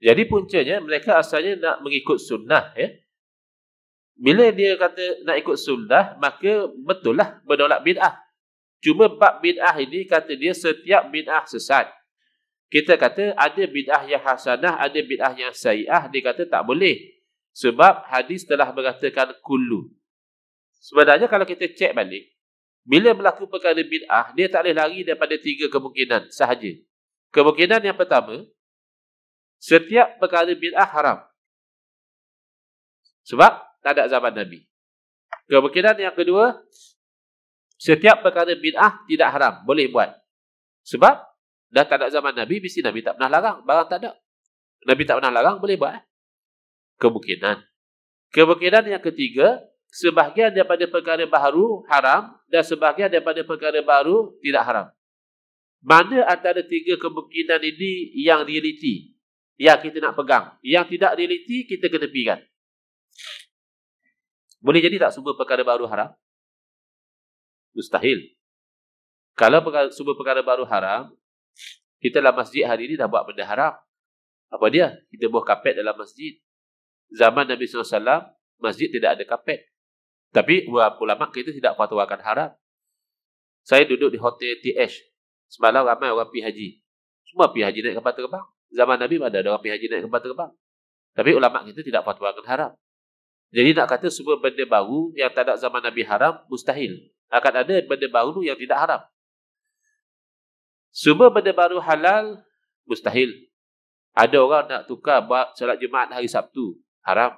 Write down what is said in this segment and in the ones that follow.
Jadi puncanya mereka asalnya nak mengikut sunnah ya. Bila dia kata nak ikut sunnah, maka betul lah menolak bid'ah. Cuma bab bid'ah ini kata dia setiap bid'ah sesat. Kita kata ada bid'ah yang hasanah, ada bid'ah yang sayi'ah. Dia kata tak boleh. Sebab hadis telah mengatakan kullu. Sebenarnya kalau kita cek balik, bila berlaku perkara bid'ah, dia tak boleh lari daripada tiga kemungkinan sahaja. Kemungkinan yang pertama, Setiap perkara bid'ah haram. Sebab tak ada zaman Nabi. Kemungkinan yang kedua, setiap perkara bid'ah tidak haram. Boleh buat. Sebab dah tak ada zaman Nabi, mesti Nabi tak pernah larang. Barang tak ada. Nabi tak pernah larang, boleh buat. Eh? Kemungkinan. Kemungkinan yang ketiga, sebahagian daripada perkara baru haram dan sebahagian daripada perkara baru tidak haram. Mana antara tiga kemungkinan ini yang realiti? Ya kita nak pegang. Yang tidak realiti, kita kena pikan. Boleh jadi tak sumber perkara baru haram? Mustahil. Kalau perkara, sumber perkara baru haram, kita dalam masjid hari ini dah buat benda haram. Apa dia? Kita buah kapet dalam masjid. Zaman Nabi SAW, masjid tidak ada kapet. Tapi ulama kita tidak fatwakan haram. Saya duduk di hotel TH. Semalam ramai orang pergi haji. Semua pergi haji naik kapal terbang zaman Nabi ada, ada orang pergi haji naik kembang terbang. Tapi ulama kita tidak fatwakan haram. Jadi nak kata semua benda baru yang tak ada zaman Nabi haram, mustahil. Akan ada benda baru yang tidak haram. Semua benda baru halal, mustahil. Ada orang nak tukar buat solat Jumaat hari Sabtu, haram.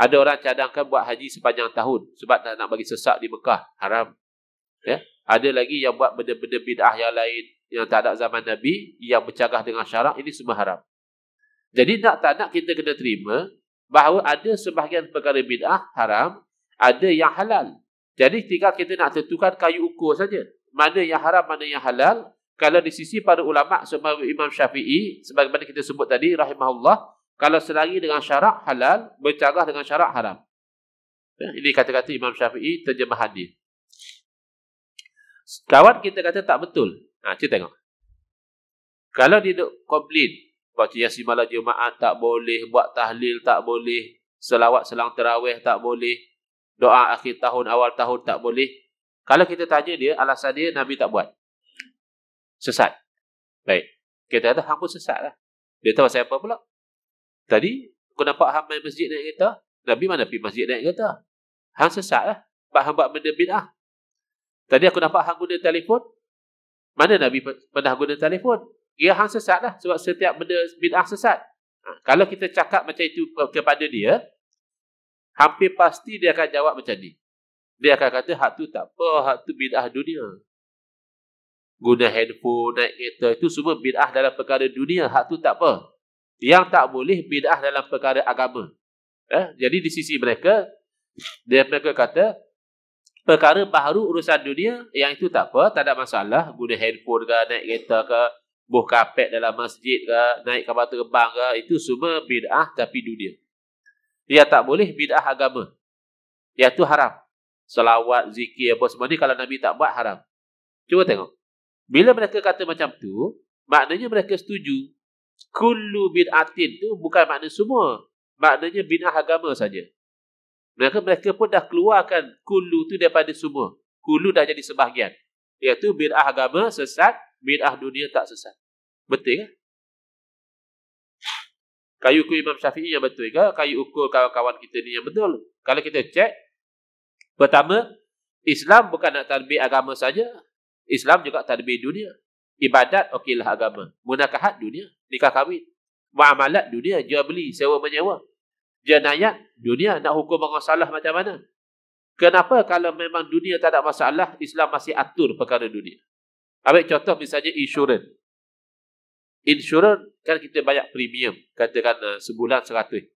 Ada orang cadangkan buat haji sepanjang tahun sebab tak nak bagi sesak di Mekah, haram. Ya? Ada lagi yang buat benda-benda bid'ah yang lain, yang tak ada zaman Nabi, yang bercanggah dengan syarak, ini semua haram. Jadi nak tak nak kita kena terima bahawa ada sebahagian perkara bid'ah haram, ada yang halal. Jadi jika kita nak tentukan kayu ukur saja. Mana yang haram, mana yang halal. Kalau di sisi para ulama sebagai Imam Syafi'i, sebagaimana kita sebut tadi, rahimahullah, kalau selagi dengan syarak halal, bercanggah dengan syarak haram. Ya, ini kata-kata Imam Syafi'i terjemahan dia. Kawan kita kata tak betul. Ha, cik tengok. Kalau dia duduk komplain, baca Yasin Malah Jumaat tak boleh, buat tahlil tak boleh, selawat selang terawih tak boleh, doa akhir tahun, awal tahun tak boleh. Kalau kita tanya dia, alasan dia Nabi tak buat. Sesat. Baik. Kita kata, hang pun sesat lah. Dia tahu pasal apa pula? Tadi, kau nampak hang main masjid naik kereta? Nabi mana pergi masjid naik kereta? Hang sesat lah. Sebab hang buat benda bid'ah. Tadi aku nampak hang guna telefon, mana Nabi pernah guna telefon? Dia hang sesat lah. Sebab setiap benda bid'ah sesat. Ha, kalau kita cakap macam itu kepada dia, hampir pasti dia akan jawab macam ni. Dia akan kata, hak tu tak apa, hak tu bid'ah dunia. Guna handphone, naik kereta, itu semua bid'ah dalam perkara dunia. Hak tu tak apa. Yang tak boleh, bid'ah dalam perkara agama. Ha, jadi di sisi mereka, dia mereka kata, perkara baru urusan dunia yang itu tak apa, tak ada masalah. Guna handphone ke, naik kereta ke, buh kapet dalam masjid ke, naik kapal terbang ke, itu semua bid'ah tapi dunia. Dia tak boleh bid'ah agama. tu haram. Salawat, zikir, apa semua ni kalau Nabi tak buat haram. Cuba tengok. Bila mereka kata macam tu, maknanya mereka setuju. Kullu bid'atin tu bukan makna semua. Maknanya bid'ah agama saja. Mereka, mereka pun dah keluarkan kulu tu daripada semua. Kulu dah jadi sebahagian. Iaitu bid'ah agama sesat, bid'ah dunia tak sesat. Betul kan? Kayu ukur Imam Syafi'i yang betul ke? Kayu ukur kawan-kawan kita ni yang betul. Kalau kita cek, pertama, Islam bukan nak tarbi agama saja. Islam juga tarbi dunia. Ibadat, okeylah agama. Munakahat, dunia. Nikah kahwin. Muamalat, dunia. Jual beli, sewa menyewa jenayat dunia nak hukum orang salah macam mana? Kenapa kalau memang dunia tak ada masalah, Islam masih atur perkara dunia? Ambil contoh misalnya insurans. Insurans kan kita bayar premium, katakan eh, sebulan seratus.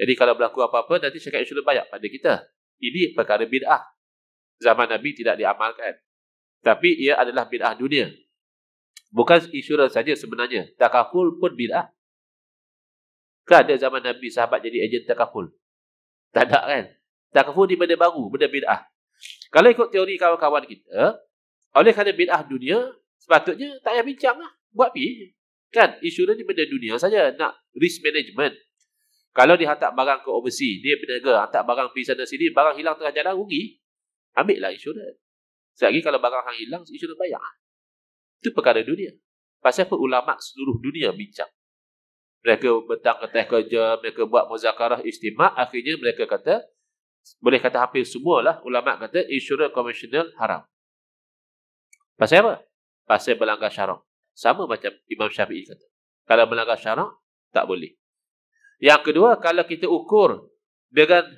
Jadi kalau berlaku apa-apa, nanti syarikat insurans bayar pada kita. Ini perkara bid'ah. Zaman Nabi tidak diamalkan. Tapi ia adalah bid'ah dunia. Bukan insurans saja sebenarnya. Takaful pun bid'ah. Bukan ada zaman Nabi sahabat jadi ejen takaful. Tak ada kan? Takaful ni benda baru, benda bid'ah. Kalau ikut teori kawan-kawan kita, oleh kerana bid'ah dunia, sepatutnya tak payah bincang lah. Buat pi. Kan? Isu ni benda dunia saja. Nak risk management. Kalau dia hantar barang ke overseas, dia berniaga, hantar barang pergi sana sini, barang hilang tengah jalan, rugi. Ambil lah insurans. Sekejap lagi kalau barang hilang, isu insurans bayar. Itu perkara dunia. Pasal apa ulama' seluruh dunia bincang mereka bentang ketah kerja, mereka buat muzakarah istimak, akhirnya mereka kata, boleh kata hampir semualah, ulama' kata, insurans konvensional haram. Pasal apa? Pasal melanggar syarak. Sama macam Imam Syafi'i kata. Kalau melanggar syarak, tak boleh. Yang kedua, kalau kita ukur dengan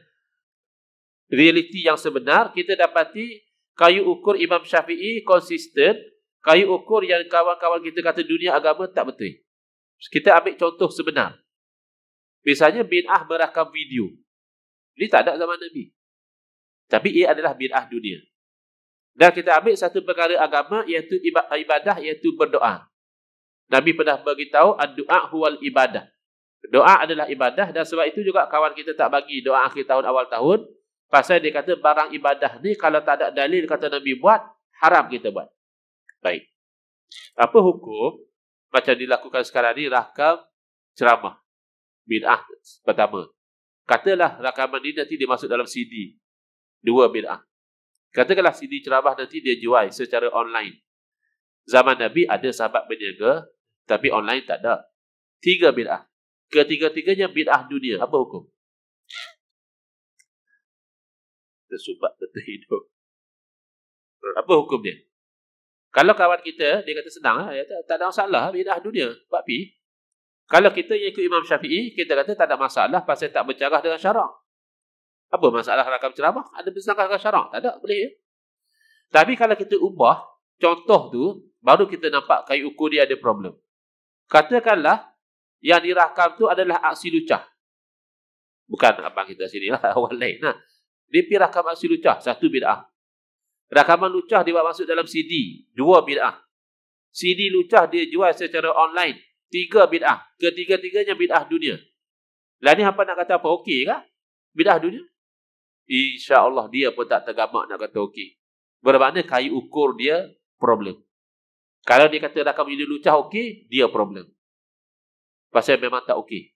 realiti yang sebenar, kita dapati kayu ukur Imam Syafi'i konsisten, kayu ukur yang kawan-kawan kita kata dunia agama tak betul. Kita ambil contoh sebenar. Misalnya bid'ah merakam video. Ini tak ada zaman Nabi. Tapi ia adalah bid'ah dunia. Dan kita ambil satu perkara agama iaitu ibadah iaitu berdoa. Nabi pernah beritahu doa huwal ibadah. Doa adalah ibadah dan sebab itu juga kawan kita tak bagi doa akhir tahun awal tahun. Pasal dia kata barang ibadah ni kalau tak ada dalil kata Nabi buat, haram kita buat. Baik. Apa hukum? macam dilakukan sekarang ni rakam ceramah bid'ah pertama katalah rakaman ni nanti dia masuk dalam CD dua bid'ah katakanlah CD ceramah nanti dia jual secara online zaman Nabi ada sahabat berniaga tapi online tak ada tiga bid'ah ketiga-tiganya bid'ah dunia apa hukum tersubat tertidur apa hukum dia kalau kawan kita, dia kata senang lah. Dia kata, tak ada masalah, bidah dunia. Sebab pi. Kalau kita yang ikut Imam Syafi'i, kita kata tak ada masalah pasal tak bercerah dengan syarak. Apa masalah rakam ceramah? Ada bersenangkan dengan syarak? Tak ada, boleh ya? Tapi kalau kita ubah, contoh tu, baru kita nampak kayu ukur dia ada problem. Katakanlah, yang dirakam tu adalah aksi lucah. Bukan abang kita sini lah, awal lain lah. Dia pergi rakam aksi lucah, satu bid'ah. Rakaman lucah dibawa masuk dalam CD. Dua bid'ah. CD lucah dia jual secara online. Tiga bid'ah. Ketiga-tiganya bid'ah dunia. Lain ni apa nak kata apa? Okey kah? Bid'ah dunia? Insya Allah dia pun tak tergamak nak kata okey. Bermakna kayu ukur dia problem. Kalau dia kata rakam ini lucah okey, dia problem. Pasal memang tak okey.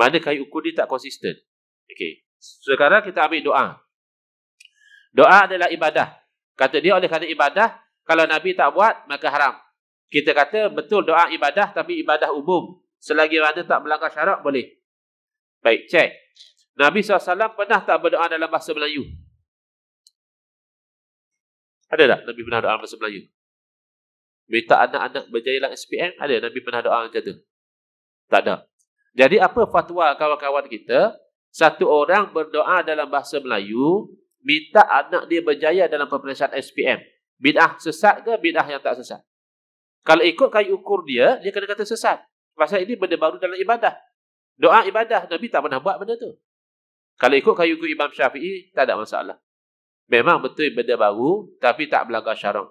Mana kayu ukur dia tak konsisten. Okey. Sekarang kita ambil doa. Doa adalah ibadah. Kata dia oleh kata ibadah, kalau Nabi tak buat, maka haram. Kita kata betul doa ibadah, tapi ibadah umum. Selagi mana tak melanggar syarat, boleh. Baik, cek. Nabi SAW pernah tak berdoa dalam bahasa Melayu? Ada tak Nabi pernah doa dalam bahasa Melayu? Minta anak-anak berjaya dalam SPM, ada Nabi pernah doa macam tu? Tak ada. Jadi apa fatwa kawan-kawan kita? Satu orang berdoa dalam bahasa Melayu, minta anak dia berjaya dalam peperiksaan SPM. Bid'ah sesat ke bid'ah yang tak sesat? Kalau ikut kayu ukur dia, dia kena kata sesat. Pasal ini benda baru dalam ibadah. Doa ibadah, Nabi tak pernah buat benda tu. Kalau ikut kayu ukur Imam Syafi'i, tak ada masalah. Memang betul benda baru, tapi tak melanggar syarak.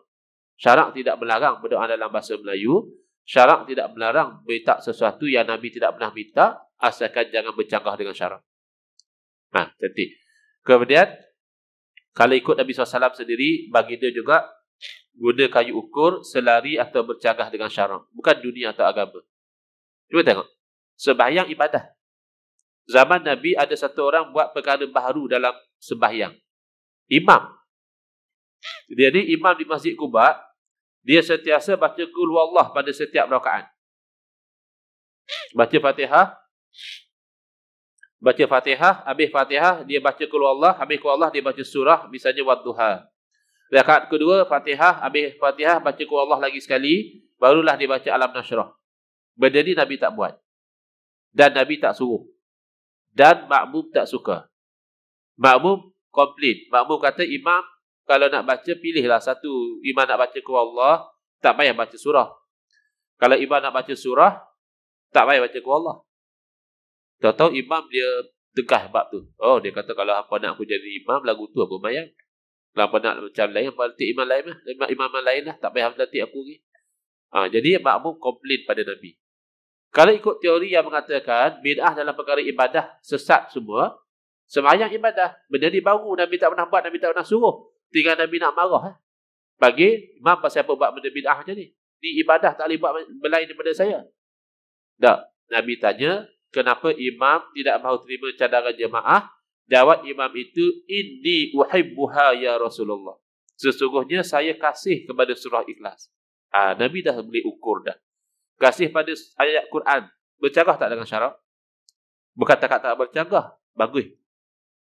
Syarak tidak melarang berdoa dalam bahasa Melayu. Syarak tidak melarang minta sesuatu yang Nabi tidak pernah minta, asalkan jangan bercanggah dengan syarak. Nah, ha, cantik. Kemudian, kalau ikut Nabi SAW sendiri, bagi dia juga guna kayu ukur selari atau bercagah dengan syarak. Bukan dunia atau agama. Cuba tengok. Sembahyang ibadah. Zaman Nabi ada satu orang buat perkara baru dalam sembahyang. Imam. Dia ni imam di Masjid Kuba. Dia sentiasa baca kulwallah pada setiap raka'an. Baca fatihah baca Fatihah, habis Fatihah dia baca qul Allah, habis qul Allah dia baca surah misalnya wadduha. Rakaat kedua Fatihah, habis Fatihah baca qul Allah lagi sekali, barulah dia baca alam nasrah. Benda ni Nabi tak buat. Dan Nabi tak suruh. Dan makmum tak suka. Makmum komplit. Makmum kata imam kalau nak baca pilihlah satu. Imam nak baca qul Allah, tak payah baca surah. Kalau imam nak baca surah, tak payah baca qul Allah. Tahu-tahu imam dia tegah bab tu. Oh, dia kata kalau hampa nak aku jadi imam, lagu tu aku bayang. Kalau hampa nak macam lain, hampa letik imam lain lah. Imam, imam lain lah. Tak payah nanti aku ni. Ha, jadi, makmum komplain pada Nabi. Kalau ikut teori yang mengatakan, bid'ah dalam perkara ibadah sesat semua, semayang ibadah, benda ni baru. Nabi tak pernah buat, Nabi tak pernah suruh. Tinggal Nabi nak marah. Eh. Bagi imam pasal apa buat benda bid'ah macam ni. Ni ibadah tak boleh buat lain daripada saya. Tak. Nabi tanya, kenapa imam tidak mahu terima cadangan jemaah? Jawab imam itu, Inni uhibbuha ya Rasulullah. Sesungguhnya saya kasih kepada surah ikhlas. Ha, Nabi dah beli ukur dah. Kasih pada ayat Quran. Bercanggah tak dengan syarat? Berkata-kata tak bercanggah. Bagus.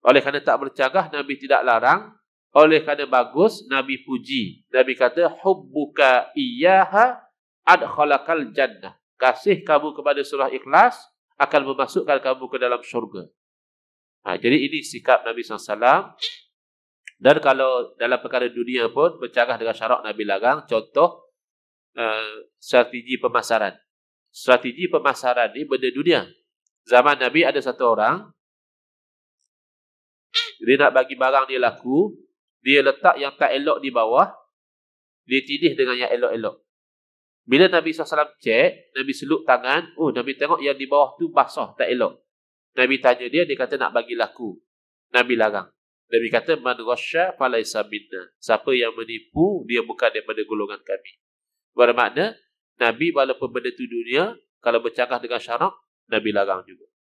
Oleh kerana tak bercanggah, Nabi tidak larang. Oleh kerana bagus, Nabi puji. Nabi kata, Hubbuka iyaha adkhalakal jannah. Kasih kamu kepada surah ikhlas, akan memasukkan kamu ke dalam syurga. Ha, jadi ini sikap Nabi SAW. Dan kalau dalam perkara dunia pun bercakap dengan syarat Nabi Lagang contoh uh, strategi pemasaran. Strategi pemasaran ni benda dunia. Zaman Nabi ada satu orang, dia nak bagi barang dia laku, dia letak yang tak elok di bawah, dia tidih dengan yang elok-elok. Bila Nabi SAW cek, Nabi seluk tangan, oh Nabi tengok yang di bawah tu basah, tak elok. Nabi tanya dia, dia kata nak bagi laku. Nabi larang. Nabi kata, Man rasha falaysa Siapa yang menipu, dia bukan daripada golongan kami. Bermakna, Nabi walaupun benda tu dunia, kalau bercakap dengan syarak, Nabi larang juga.